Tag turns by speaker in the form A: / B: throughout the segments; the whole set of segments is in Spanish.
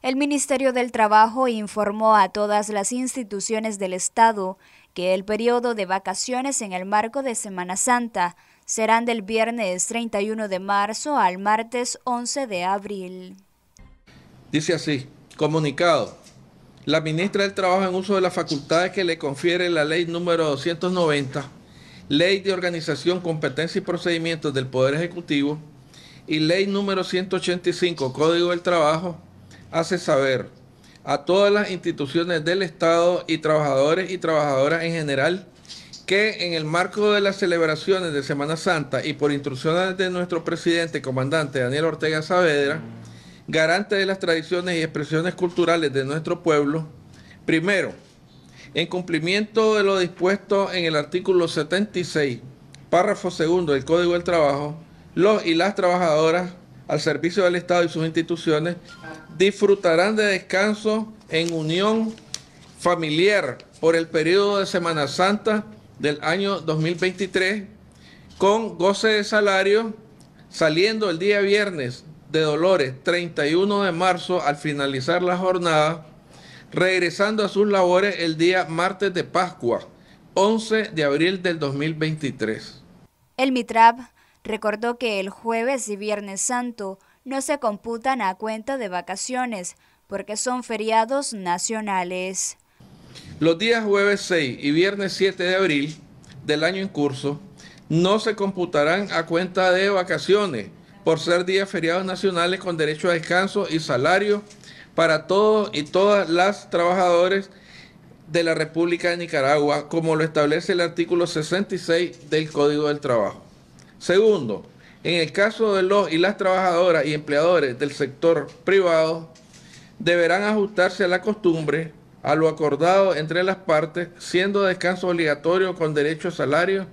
A: El Ministerio del Trabajo informó a todas las instituciones del Estado que el periodo de vacaciones en el marco de Semana Santa serán del viernes 31 de marzo al martes 11 de abril.
B: Dice así, comunicado. La ministra del Trabajo en uso de las facultades que le confiere la ley número 290, ley de organización, competencia y procedimientos del Poder Ejecutivo y ley número 185, Código del Trabajo, hace saber a todas las instituciones del Estado y trabajadores y trabajadoras en general que en el marco de las celebraciones de Semana Santa y por instrucciones de nuestro presidente, comandante Daniel Ortega Saavedra, garante de las tradiciones y expresiones culturales de nuestro pueblo, primero, en cumplimiento de lo dispuesto en el artículo 76, párrafo segundo del Código del Trabajo, los y las trabajadoras al servicio del Estado y sus instituciones, disfrutarán de descanso en unión familiar por el periodo de Semana Santa del año 2023 con goce de salario saliendo el día viernes de Dolores 31 de marzo al finalizar la jornada, regresando a sus labores el día martes de Pascua 11 de abril del 2023.
A: El Recordó que el jueves y viernes santo no se computan a cuenta de vacaciones porque son feriados nacionales.
B: Los días jueves 6 y viernes 7 de abril del año en curso no se computarán a cuenta de vacaciones por ser días feriados nacionales con derecho a descanso y salario para todos y todas las trabajadores de la República de Nicaragua, como lo establece el artículo 66 del Código del Trabajo. Segundo, en el caso de los y las trabajadoras y empleadores del sector privado, deberán ajustarse a la costumbre, a lo acordado entre las partes, siendo descanso obligatorio con derecho a salario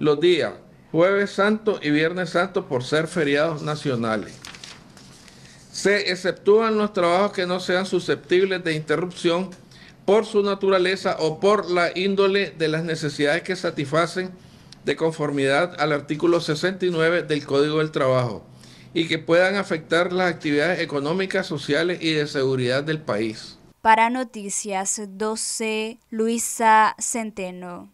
B: los días jueves santo y viernes santo por ser feriados nacionales. Se exceptúan los trabajos que no sean susceptibles de interrupción por su naturaleza o por la índole de las necesidades que satisfacen de conformidad al artículo 69 del Código del Trabajo y que puedan afectar las actividades económicas, sociales y de seguridad del país.
A: Para Noticias 12, Luisa Centeno.